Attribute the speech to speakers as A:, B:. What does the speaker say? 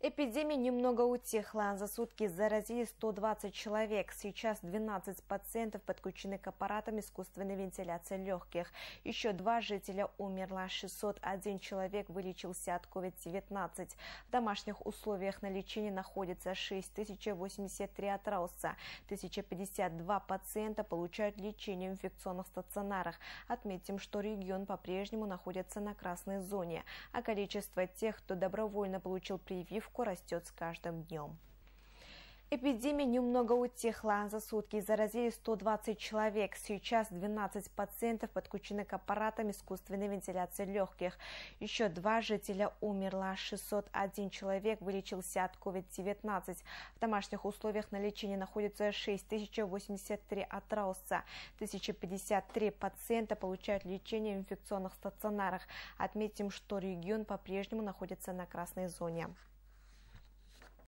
A: Эпидемия немного утихла. За сутки заразили 120 человек. Сейчас 12 пациентов подключены к аппаратам искусственной вентиляции легких. Еще два жителя умерло. 601 человек вылечился от COVID-19. В домашних условиях на лечении находится 6083 атрауса. 1052 пациента получают лечение в инфекционных стационарах. Отметим, что регион по-прежнему находится на красной зоне. А количество тех, кто добровольно получил прививку, ловко растет с каждым днем. Эпидемия немного утихла. За сутки заразили 120 человек. Сейчас 12 пациентов подключены к аппаратам искусственной вентиляции легких. Еще два жителя умерло. 601 человек вылечился от COVID-19. В домашних условиях на лечении находится 6083 отраусца. 1053 пациента получают лечение в инфекционных стационарах. Отметим, что регион по-прежнему находится на красной зоне.